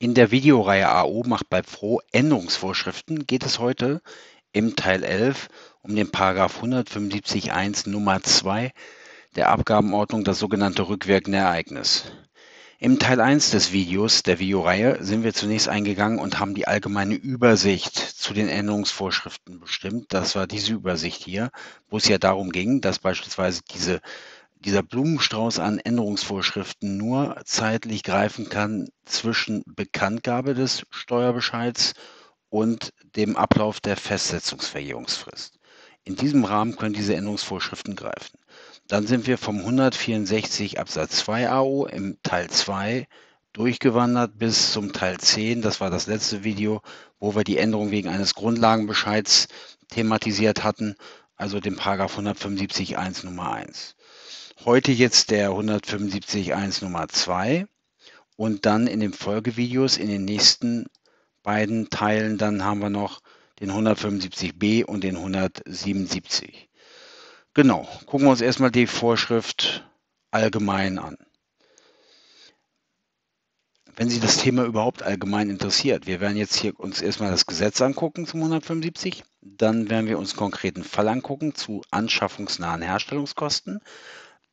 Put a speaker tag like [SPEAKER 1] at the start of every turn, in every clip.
[SPEAKER 1] In der Videoreihe AO macht bei Pro Änderungsvorschriften geht es heute im Teil 11 um den Paragraph 175.1 Nummer 2 der Abgabenordnung das sogenannte rückwirkende Ereignis. Im Teil 1 des Videos der Videoreihe sind wir zunächst eingegangen und haben die allgemeine Übersicht zu den Änderungsvorschriften bestimmt. Das war diese Übersicht hier, wo es ja darum ging, dass beispielsweise diese dieser Blumenstrauß an Änderungsvorschriften nur zeitlich greifen kann zwischen Bekanntgabe des Steuerbescheids und dem Ablauf der Festsetzungsverjährungsfrist. In diesem Rahmen können diese Änderungsvorschriften greifen. Dann sind wir vom 164 Absatz 2 AO im Teil 2 durchgewandert bis zum Teil 10. Das war das letzte Video, wo wir die Änderung wegen eines Grundlagenbescheids thematisiert hatten, also dem Paragraph 175 1 Nummer 1. Heute jetzt der 175.1 Nummer 2 und dann in den Folgevideos in den nächsten beiden Teilen, dann haben wir noch den 175b und den 177. Genau, gucken wir uns erstmal die Vorschrift allgemein an. Wenn Sie das Thema überhaupt allgemein interessiert, wir werden jetzt hier uns erstmal das Gesetz angucken zum 175, dann werden wir uns konkreten Fall angucken zu anschaffungsnahen Herstellungskosten,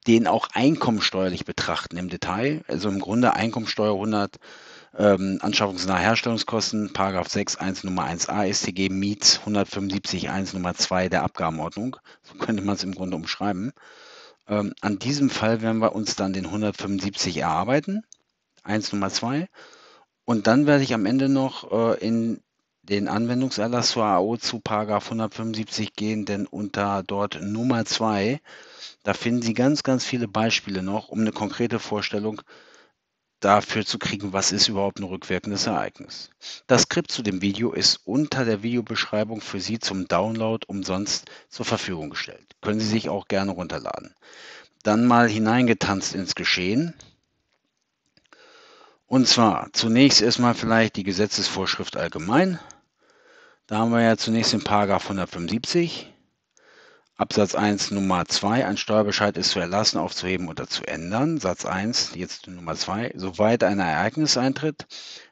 [SPEAKER 1] den auch einkommensteuerlich betrachten im Detail. Also im Grunde Einkommensteuer 100, ähm, anschaffungsnahe Herstellungskosten, Paragraph 6, 1 Nummer 1a StG Miet 175, 1 Nummer 2 der Abgabenordnung. So könnte man es im Grunde umschreiben. Ähm, an diesem Fall werden wir uns dann den 175 erarbeiten, 1 Nummer 2. Und dann werde ich am Ende noch äh, in den Anwendungserlass zur AO zu 175 gehen, denn unter dort Nummer 2, da finden Sie ganz, ganz viele Beispiele noch, um eine konkrete Vorstellung dafür zu kriegen, was ist überhaupt ein rückwirkendes Ereignis. Das Skript zu dem Video ist unter der Videobeschreibung für Sie zum Download umsonst zur Verfügung gestellt. Können Sie sich auch gerne runterladen. Dann mal hineingetanzt ins Geschehen. Und zwar zunächst erstmal vielleicht die Gesetzesvorschrift allgemein. Da haben wir ja zunächst den Paragraph 175 Absatz 1 Nummer 2, ein Steuerbescheid ist zu erlassen, aufzuheben oder zu ändern. Satz 1, jetzt Nummer 2, soweit ein Ereignis eintritt,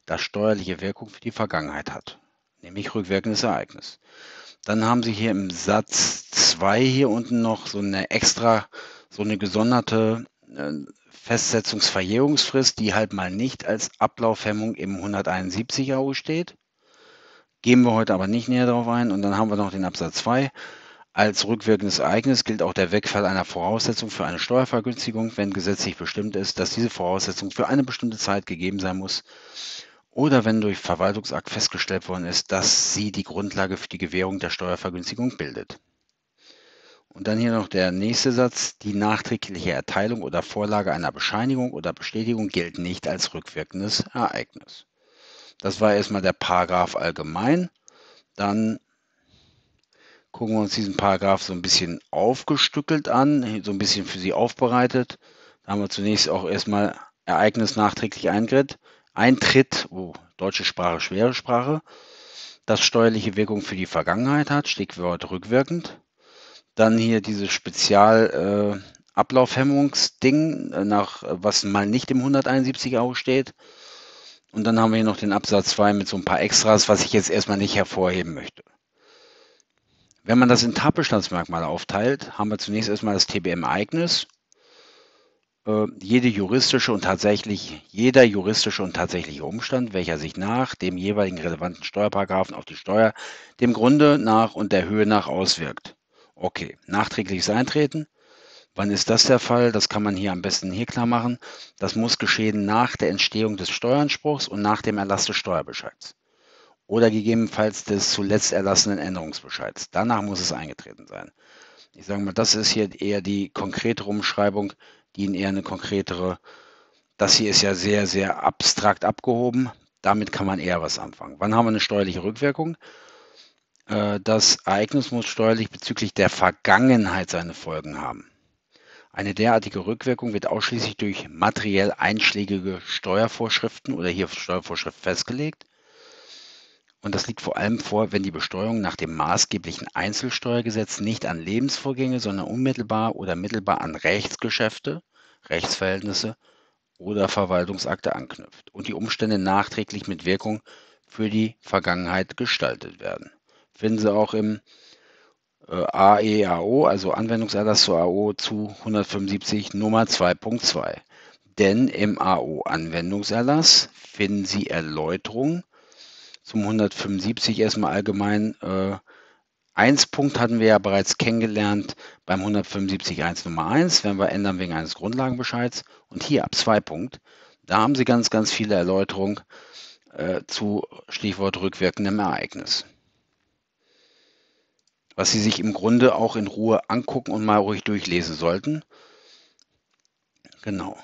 [SPEAKER 1] das steuerliche Wirkung für die Vergangenheit hat, nämlich rückwirkendes Ereignis. Dann haben Sie hier im Satz 2 hier unten noch so eine extra, so eine gesonderte äh, Festsetzungsverjährungsfrist, die halt mal nicht als Ablaufhemmung im 171er steht. Gehen wir heute aber nicht näher darauf ein. Und dann haben wir noch den Absatz 2. Als rückwirkendes Ereignis gilt auch der Wegfall einer Voraussetzung für eine Steuervergünstigung, wenn gesetzlich bestimmt ist, dass diese Voraussetzung für eine bestimmte Zeit gegeben sein muss oder wenn durch Verwaltungsakt festgestellt worden ist, dass sie die Grundlage für die Gewährung der Steuervergünstigung bildet. Und dann hier noch der nächste Satz. Die nachträgliche Erteilung oder Vorlage einer Bescheinigung oder Bestätigung gilt nicht als rückwirkendes Ereignis. Das war erstmal der Paragraph allgemein. Dann gucken wir uns diesen Paragraph so ein bisschen aufgestückelt an, so ein bisschen für Sie aufbereitet. Da haben wir zunächst auch erstmal Ereignis nachträglich eintritt. Eintritt, oh, deutsche Sprache, schwere Sprache, das steuerliche Wirkung für die Vergangenheit hat, Stichwort rückwirkend. Dann hier dieses Spezial äh, Ablaufhemmungsding, äh, nach äh, was mal nicht im 171 Euro steht. Und dann haben wir hier noch den Absatz 2 mit so ein paar Extras, was ich jetzt erstmal nicht hervorheben möchte. Wenn man das in Tatbestandsmerkmale aufteilt, haben wir zunächst erstmal das TBM-Ereignis. Äh, jede juristische und tatsächlich, jeder juristische und tatsächliche Umstand, welcher sich nach dem jeweiligen relevanten Steuerparagrafen auf die Steuer dem Grunde nach und der Höhe nach auswirkt. Okay, nachträgliches Eintreten. Wann ist das der Fall? Das kann man hier am besten hier klar machen. Das muss geschehen nach der Entstehung des Steueranspruchs und nach dem Erlass des Steuerbescheids oder gegebenenfalls des zuletzt erlassenen Änderungsbescheids. Danach muss es eingetreten sein. Ich sage mal, das ist hier eher die konkrete Umschreibung, die in eher eine konkretere. Das hier ist ja sehr, sehr abstrakt abgehoben. Damit kann man eher was anfangen. Wann haben wir eine steuerliche Rückwirkung? Äh, das Ereignis muss steuerlich bezüglich der Vergangenheit seine Folgen haben. Eine derartige Rückwirkung wird ausschließlich durch materiell einschlägige Steuervorschriften oder hier Steuervorschrift festgelegt. Und das liegt vor allem vor, wenn die Besteuerung nach dem maßgeblichen Einzelsteuergesetz nicht an Lebensvorgänge, sondern unmittelbar oder mittelbar an Rechtsgeschäfte, Rechtsverhältnisse oder Verwaltungsakte anknüpft und die Umstände nachträglich mit Wirkung für die Vergangenheit gestaltet werden finden Sie auch im äh, AEAO, also Anwendungserlass zur AO zu 175 Nummer 2.2. Denn im AO-Anwendungserlass finden Sie Erläuterung zum 175 erstmal allgemein. Äh, 1 Punkt hatten wir ja bereits kennengelernt beim 175.1 Nummer 1, wenn wir ändern wegen eines Grundlagenbescheids. Und hier ab 2 Punkt, da haben Sie ganz, ganz viele Erläuterungen äh, zu Stichwort rückwirkendem Ereignis was Sie sich im Grunde auch in Ruhe angucken und mal ruhig durchlesen sollten. Genau.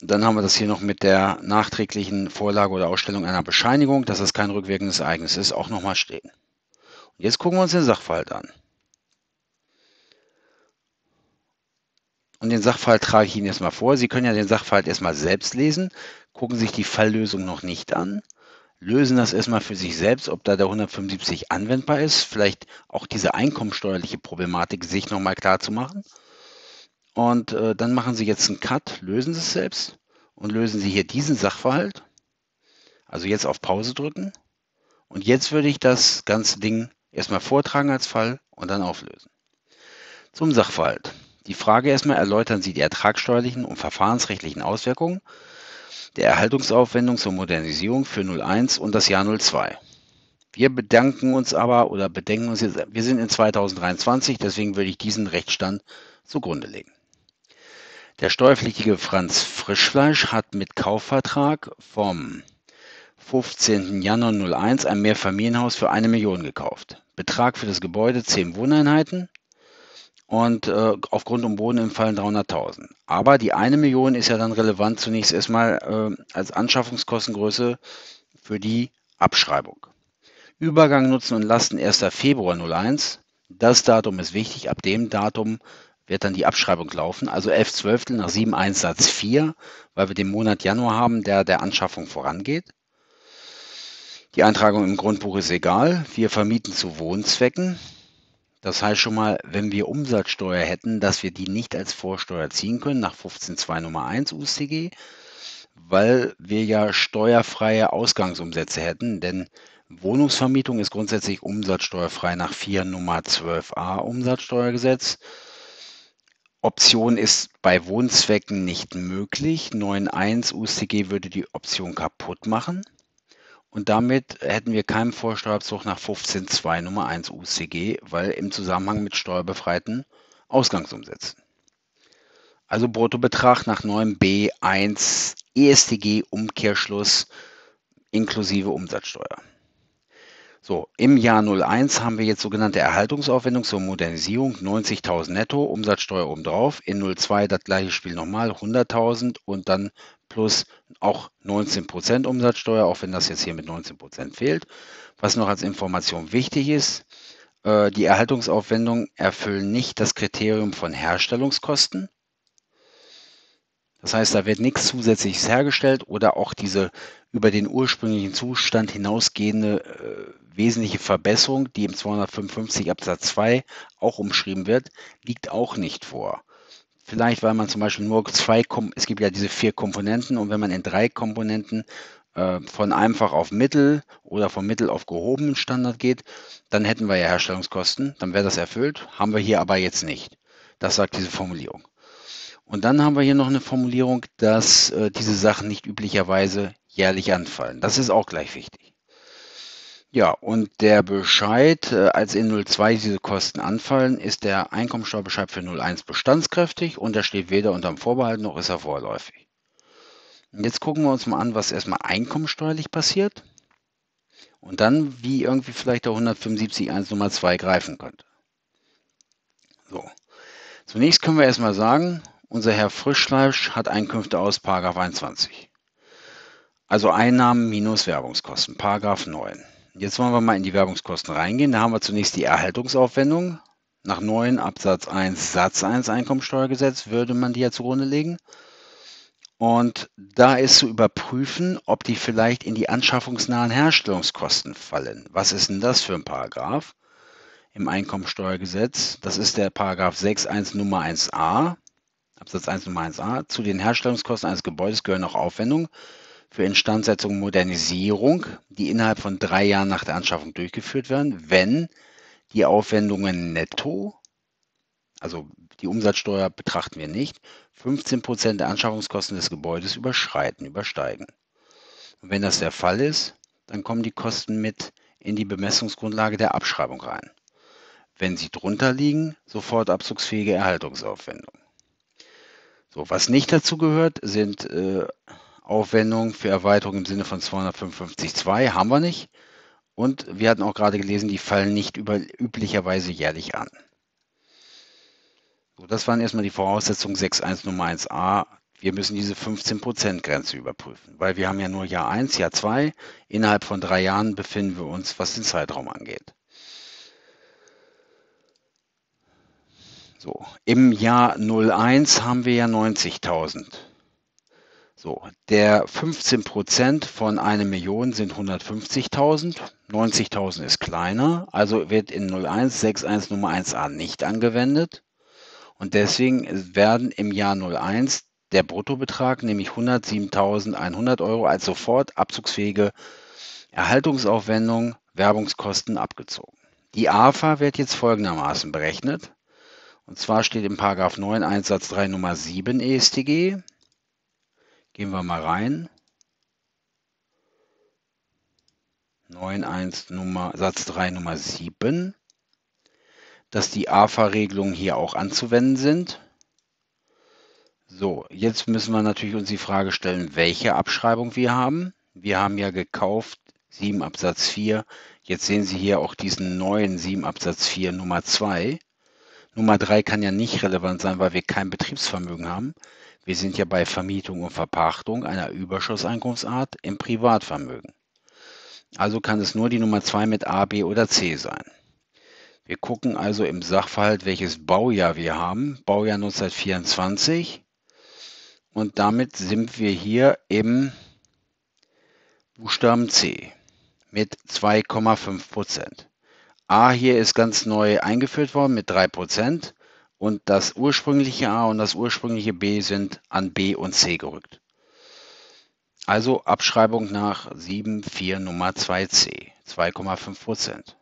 [SPEAKER 1] Dann haben wir das hier noch mit der nachträglichen Vorlage oder Ausstellung einer Bescheinigung, dass das kein rückwirkendes Ereignis ist, auch nochmal stehen. Und jetzt gucken wir uns den Sachverhalt an. Und den Sachverhalt trage ich Ihnen jetzt mal vor. Sie können ja den Sachverhalt erstmal selbst lesen, gucken sich die Falllösung noch nicht an lösen das erstmal für sich selbst, ob da der 175 anwendbar ist, vielleicht auch diese einkommensteuerliche Problematik sich nochmal klar zu machen. Und äh, dann machen Sie jetzt einen Cut, lösen Sie es selbst und lösen Sie hier diesen Sachverhalt. Also jetzt auf Pause drücken. Und jetzt würde ich das ganze Ding erstmal vortragen als Fall und dann auflösen. Zum Sachverhalt. Die Frage erstmal erläutern Sie die ertragssteuerlichen und verfahrensrechtlichen Auswirkungen der Erhaltungsaufwendung zur Modernisierung für 01 und das Jahr 02. Wir bedanken uns aber oder bedenken uns jetzt, wir sind in 2023, deswegen würde ich diesen Rechtsstand zugrunde legen. Der steuerpflichtige Franz Frischfleisch hat mit Kaufvertrag vom 15. Januar 01 ein Mehrfamilienhaus für eine Million gekauft. Betrag für das Gebäude 10 Wohneinheiten und äh, aufgrund und Boden fallen 300.000. Aber die eine Million ist ja dann relevant zunächst erstmal äh, als Anschaffungskostengröße für die Abschreibung. Übergang, Nutzen und Lasten 1. Februar 01. Das Datum ist wichtig. Ab dem Datum wird dann die Abschreibung laufen. Also 11.12. nach 7.1 Satz 4, weil wir den Monat Januar haben, der der Anschaffung vorangeht. Die Eintragung im Grundbuch ist egal. Wir vermieten zu Wohnzwecken. Das heißt schon mal, wenn wir Umsatzsteuer hätten, dass wir die nicht als Vorsteuer ziehen können nach 15.2 Nummer 1 USTG, weil wir ja steuerfreie Ausgangsumsätze hätten, denn Wohnungsvermietung ist grundsätzlich umsatzsteuerfrei nach 4 Nummer 12a Umsatzsteuergesetz. Option ist bei Wohnzwecken nicht möglich. 9.1 USTG würde die Option kaputt machen. Und damit hätten wir keinen Vorsteuerabzug nach 15.2 Nummer 1 UCG, weil im Zusammenhang mit steuerbefreiten Ausgangsumsätzen. Also Bruttobetrag nach 9b1 ESTG e Umkehrschluss inklusive Umsatzsteuer. So, im Jahr 01 haben wir jetzt sogenannte Erhaltungsaufwendung zur Modernisierung 90.000 netto, Umsatzsteuer obendrauf. In 02 das gleiche Spiel nochmal 100.000 und dann plus auch 19% Umsatzsteuer, auch wenn das jetzt hier mit 19% fehlt. Was noch als Information wichtig ist, äh, die Erhaltungsaufwendungen erfüllen nicht das Kriterium von Herstellungskosten. Das heißt, da wird nichts Zusätzliches hergestellt oder auch diese über den ursprünglichen Zustand hinausgehende äh, wesentliche Verbesserung, die im 255 Absatz 2 auch umschrieben wird, liegt auch nicht vor. Vielleicht, weil man zum Beispiel nur zwei, Kom es gibt ja diese vier Komponenten und wenn man in drei Komponenten äh, von einfach auf mittel oder von mittel auf gehobenen Standard geht, dann hätten wir ja Herstellungskosten, dann wäre das erfüllt, haben wir hier aber jetzt nicht. Das sagt diese Formulierung. Und dann haben wir hier noch eine Formulierung, dass äh, diese Sachen nicht üblicherweise jährlich anfallen. Das ist auch gleich wichtig. Ja, und der Bescheid, äh, als in 02 diese Kosten anfallen, ist der Einkommensteuerbescheid für 01 bestandskräftig und er steht weder unterm Vorbehalt noch ist er vorläufig. Und jetzt gucken wir uns mal an, was erstmal einkommensteuerlich passiert und dann, wie irgendwie vielleicht der 175.1 Nummer 2 greifen könnte. So, zunächst können wir erstmal sagen, unser Herr Frischfleisch hat Einkünfte aus Paragraph 21. Also Einnahmen minus Werbungskosten, Paragraph 9 jetzt wollen wir mal in die Werbungskosten reingehen. Da haben wir zunächst die Erhaltungsaufwendung. Nach 9 Absatz 1 Satz 1 Einkommensteuergesetz würde man die ja zugrunde legen. Und da ist zu überprüfen, ob die vielleicht in die anschaffungsnahen Herstellungskosten fallen. Was ist denn das für ein Paragraph im Einkommensteuergesetz? Das ist der Paragraph 6.1 Nummer 1a, Absatz 1 Nummer 1a. Zu den Herstellungskosten eines Gebäudes gehören auch Aufwendungen, für Instandsetzung und Modernisierung, die innerhalb von drei Jahren nach der Anschaffung durchgeführt werden, wenn die Aufwendungen netto, also die Umsatzsteuer betrachten wir nicht, 15 Prozent der Anschaffungskosten des Gebäudes überschreiten, übersteigen. Und wenn das der Fall ist, dann kommen die Kosten mit in die Bemessungsgrundlage der Abschreibung rein. Wenn sie drunter liegen, sofort abzugsfähige Erhaltungsaufwendungen. So, was nicht dazu gehört, sind äh, Aufwendung für Erweiterung im Sinne von 255.2 haben wir nicht. Und wir hatten auch gerade gelesen, die fallen nicht über, üblicherweise jährlich an. So, das waren erstmal die Voraussetzungen 6.1 Nummer 1a. Wir müssen diese 15%-Grenze überprüfen, weil wir haben ja nur Jahr 1, Jahr 2. Innerhalb von drei Jahren befinden wir uns, was den Zeitraum angeht. So, im Jahr 01 haben wir ja 90.000. So, der 15 von einer Million sind 150.000, 90.000 ist kleiner, also wird in 0161 Nummer 1a nicht angewendet. Und deswegen werden im Jahr 01 der Bruttobetrag, nämlich 107.100 Euro, als sofort abzugsfähige Erhaltungsaufwendung, Werbungskosten abgezogen. Die AFA wird jetzt folgendermaßen berechnet. Und zwar steht im Paragraph 9 Einsatz 3 Nummer 7 ESTG Gehen wir mal rein. 91 Nummer, Satz 3 Nummer 7, dass die AFA-Regelungen hier auch anzuwenden sind. So, jetzt müssen wir natürlich uns die Frage stellen, welche Abschreibung wir haben. Wir haben ja gekauft 7 Absatz 4. Jetzt sehen Sie hier auch diesen neuen 7 Absatz 4 Nummer 2. Nummer 3 kann ja nicht relevant sein, weil wir kein Betriebsvermögen haben. Wir sind ja bei Vermietung und Verpachtung einer Überschusseinkunftsart im Privatvermögen. Also kann es nur die Nummer 2 mit A, B oder C sein. Wir gucken also im Sachverhalt, welches Baujahr wir haben. Baujahr 1924. Und damit sind wir hier im Buchstaben C mit 2,5%. A hier ist ganz neu eingeführt worden mit 3% und das ursprüngliche A und das ursprüngliche B sind an B und C gerückt. Also Abschreibung nach 7,4 Nummer 2c, 2,5 Prozent.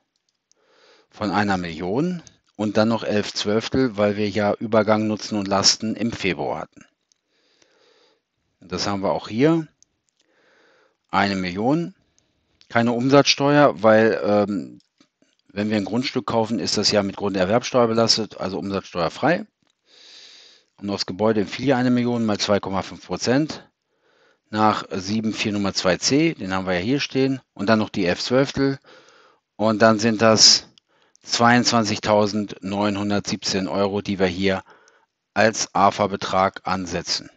[SPEAKER 1] Von einer Million und dann noch 11 Zwölftel, weil wir ja Übergang Nutzen und Lasten im Februar hatten. Das haben wir auch hier. Eine Million, keine Umsatzsteuer, weil ähm, wenn wir ein Grundstück kaufen, ist das ja mit Grunderwerbsteuer belastet, also umsatzsteuerfrei. Und aufs Gebäude entfiel ja eine Million mal 2,5 Prozent nach 74 Nummer 2c, den haben wir ja hier stehen, und dann noch die F12. Und dann sind das 22.917 Euro, die wir hier als AFA-Betrag ansetzen.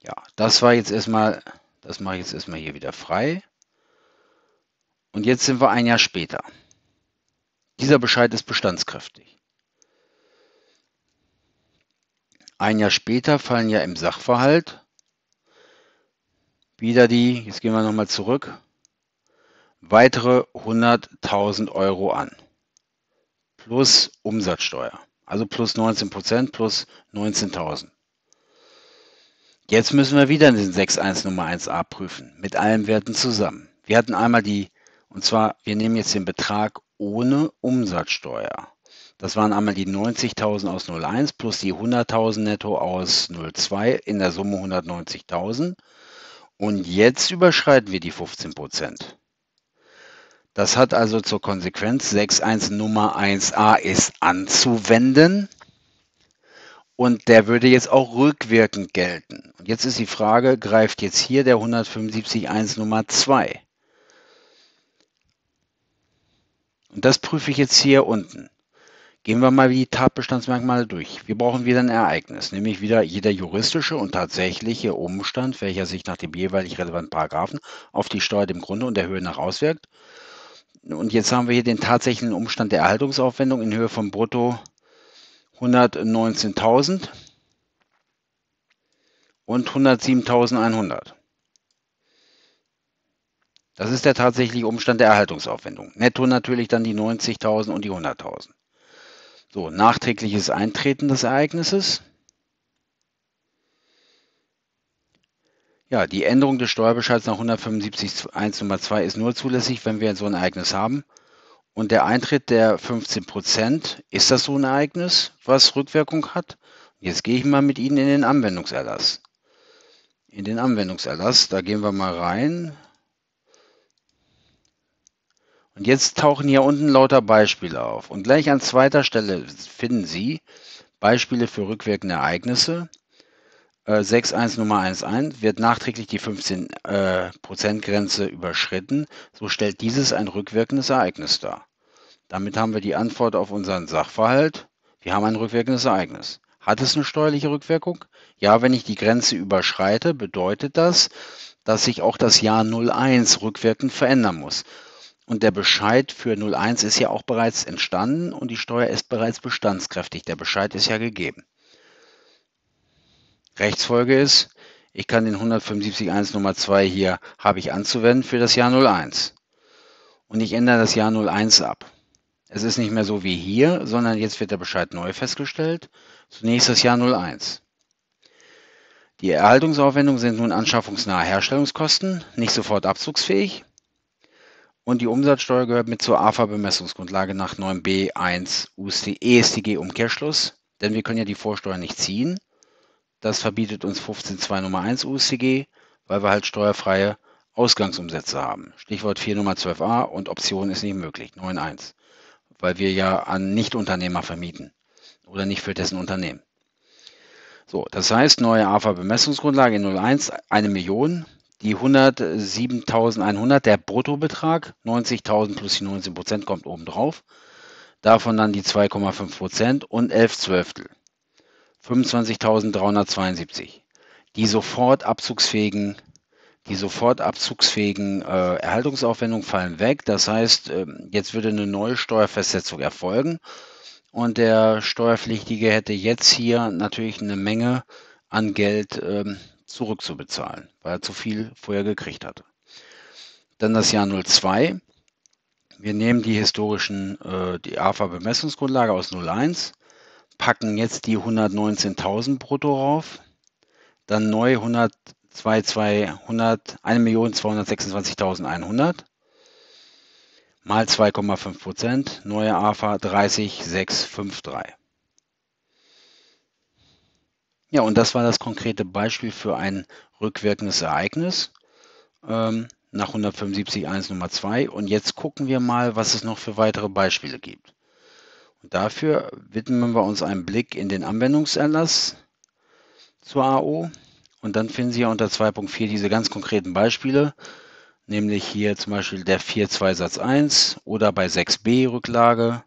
[SPEAKER 1] Ja, das war jetzt erstmal, das mache ich jetzt erstmal hier wieder frei. Und jetzt sind wir ein Jahr später. Dieser Bescheid ist bestandskräftig. Ein Jahr später fallen ja im Sachverhalt wieder die, jetzt gehen wir nochmal zurück, weitere 100.000 Euro an. Plus Umsatzsteuer. Also plus 19 plus 19.000. Jetzt müssen wir wieder den 61 Nummer 1a prüfen, mit allen Werten zusammen. Wir hatten einmal die und zwar, wir nehmen jetzt den Betrag ohne Umsatzsteuer. Das waren einmal die 90.000 aus 01 plus die 100.000 netto aus 02 in der Summe 190.000. Und jetzt überschreiten wir die 15 Das hat also zur Konsequenz, 61 Nummer 1a ist anzuwenden und der würde jetzt auch rückwirkend gelten. Und jetzt ist die Frage, greift jetzt hier der 175.1 Nummer 2? Und das prüfe ich jetzt hier unten. Gehen wir mal die Tatbestandsmerkmale durch. Wir brauchen wieder ein Ereignis, nämlich wieder jeder juristische und tatsächliche Umstand, welcher sich nach dem jeweilig relevanten Paragraphen auf die Steuer dem Grunde und der Höhe nach auswirkt. Und jetzt haben wir hier den tatsächlichen Umstand der Erhaltungsaufwendung in Höhe von brutto 119.000 und 107.100. Das ist der tatsächliche Umstand der Erhaltungsaufwendung. Netto natürlich dann die 90.000 und die 100.000. So, nachträgliches Eintreten des Ereignisses. Ja, die Änderung des Steuerbescheids nach 175.1 Nummer 2 ist nur zulässig, wenn wir so ein Ereignis haben. Und der Eintritt der 15 ist das so ein Ereignis, was Rückwirkung hat? Jetzt gehe ich mal mit Ihnen in den Anwendungserlass. In den Anwendungserlass, da gehen wir mal rein. Und jetzt tauchen hier unten lauter Beispiele auf. Und gleich an zweiter Stelle finden Sie Beispiele für rückwirkende Ereignisse. Äh, 6.1 Nummer 1.1 wird nachträglich die 15%-Grenze äh, überschritten. So stellt dieses ein rückwirkendes Ereignis dar. Damit haben wir die Antwort auf unseren Sachverhalt. Wir haben ein rückwirkendes Ereignis. Hat es eine steuerliche Rückwirkung? Ja, wenn ich die Grenze überschreite, bedeutet das, dass sich auch das Jahr 01 rückwirkend verändern muss. Und der Bescheid für 01 ist ja auch bereits entstanden und die Steuer ist bereits bestandskräftig. Der Bescheid ist ja gegeben. Rechtsfolge ist, ich kann den 175.1 Nummer 2 hier habe ich anzuwenden für das Jahr 01. Und ich ändere das Jahr 01 ab. Es ist nicht mehr so wie hier, sondern jetzt wird der Bescheid neu festgestellt. Zunächst das Jahr 01. Die Erhaltungsaufwendungen sind nun anschaffungsnahe Herstellungskosten, nicht sofort abzugsfähig. Und die Umsatzsteuer gehört mit zur AFA-Bemessungsgrundlage nach 9b1 ESTG e, e Umkehrschluss, denn wir können ja die Vorsteuer nicht ziehen. Das verbietet uns 15.2 Nummer 1 USTG, weil wir halt steuerfreie Ausgangsumsätze haben. Stichwort 4 Nummer 12a und Option ist nicht möglich, 9.1, weil wir ja an Nichtunternehmer vermieten oder nicht für dessen Unternehmen. So, das heißt, neue AFA-Bemessungsgrundlage in 01, eine Million die 107.100, der Bruttobetrag, 90.000 plus die 19 Prozent kommt oben drauf. Davon dann die 2,5 Prozent und 11 Zwölftel. 25.372. Die sofort abzugsfähigen, die sofort abzugsfähigen äh, Erhaltungsaufwendungen fallen weg. Das heißt, äh, jetzt würde eine neue Steuerfestsetzung erfolgen. Und der Steuerpflichtige hätte jetzt hier natürlich eine Menge an Geld ähm, zurückzubezahlen, weil er zu viel vorher gekriegt hatte. Dann das Jahr 02. Wir nehmen die historischen, äh, die AFA-Bemessungsgrundlage aus 01, packen jetzt die 119.000 brutto rauf, dann neu 1.226.100 mal 2,5 Prozent, neue AFA 30653. Ja, und das war das konkrete Beispiel für ein rückwirkendes Ereignis ähm, nach 175.1 Nummer 2. Und jetzt gucken wir mal, was es noch für weitere Beispiele gibt. Und dafür widmen wir uns einen Blick in den Anwendungserlass zur AO. Und dann finden Sie ja unter 2.4 diese ganz konkreten Beispiele, nämlich hier zum Beispiel der 4.2 Satz 1 oder bei 6b Rücklage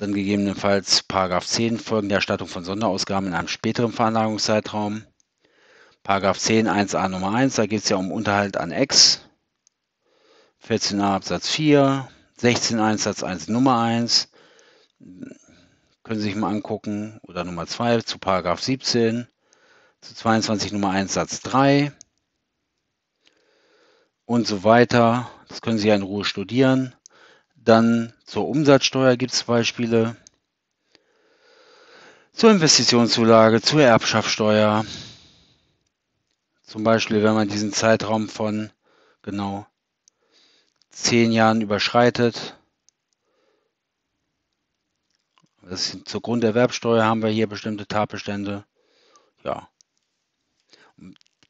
[SPEAKER 1] dann gegebenenfalls Paragraph 10 Folgen der Erstattung von Sonderausgaben in einem späteren Veranlagungszeitraum. Paragraph 10 1a Nummer 1, da geht es ja um Unterhalt an Ex. 14a Absatz 4, 16.1 Satz 1 Nummer 1. Können Sie sich mal angucken. Oder Nummer 2 zu Paragraph 17. Zu 22 Nummer 1 Satz 3. Und so weiter. Das können Sie ja in Ruhe studieren. Dann zur Umsatzsteuer gibt es Beispiele. Zur Investitionszulage, zur Erbschaftssteuer. Zum Beispiel, wenn man diesen Zeitraum von genau 10 Jahren überschreitet. zur Grunderwerbsteuer haben wir hier bestimmte Tatbestände. Ja.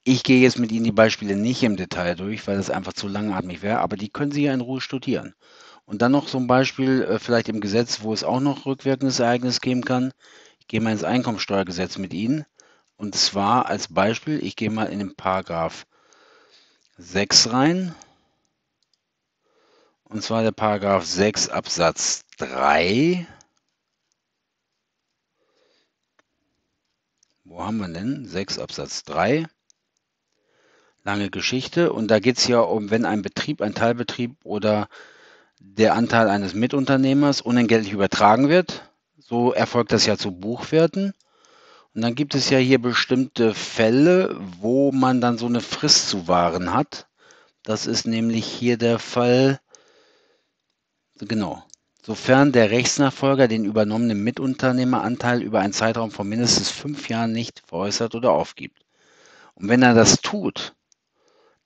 [SPEAKER 1] Ich gehe jetzt mit Ihnen die Beispiele nicht im Detail durch, weil das einfach zu langatmig wäre, aber die können Sie ja in Ruhe studieren. Und dann noch so ein Beispiel, äh, vielleicht im Gesetz, wo es auch noch rückwirkendes Ereignis geben kann. Ich gehe mal ins Einkommensteuergesetz mit Ihnen. Und zwar als Beispiel, ich gehe mal in den Paragraph 6 rein. Und zwar der Paragraph 6 Absatz 3. Wo haben wir denn? 6 Absatz 3. Lange Geschichte. Und da geht es ja um, wenn ein Betrieb, ein Teilbetrieb oder der Anteil eines Mitunternehmers unentgeltlich übertragen wird. So erfolgt das ja zu Buchwerten. Und dann gibt es ja hier bestimmte Fälle, wo man dann so eine Frist zu wahren hat. Das ist nämlich hier der Fall, genau, sofern der Rechtsnachfolger den übernommenen Mitunternehmeranteil über einen Zeitraum von mindestens fünf Jahren nicht veräußert oder aufgibt. Und wenn er das tut,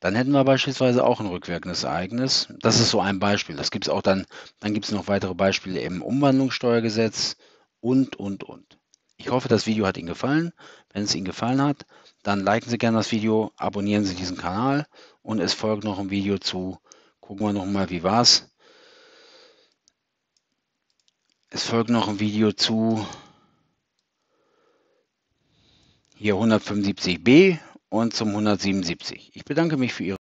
[SPEAKER 1] dann hätten wir beispielsweise auch ein rückwirkendes Ereignis. Das ist so ein Beispiel. Das gibt es auch dann, dann gibt es noch weitere Beispiele im Umwandlungssteuergesetz und, und, und. Ich hoffe, das Video hat Ihnen gefallen. Wenn es Ihnen gefallen hat, dann liken Sie gerne das Video, abonnieren Sie diesen Kanal und es folgt noch ein Video zu, gucken wir nochmal, wie war es. Es folgt noch ein Video zu hier 175b und zum 177. Ich bedanke mich für Ihre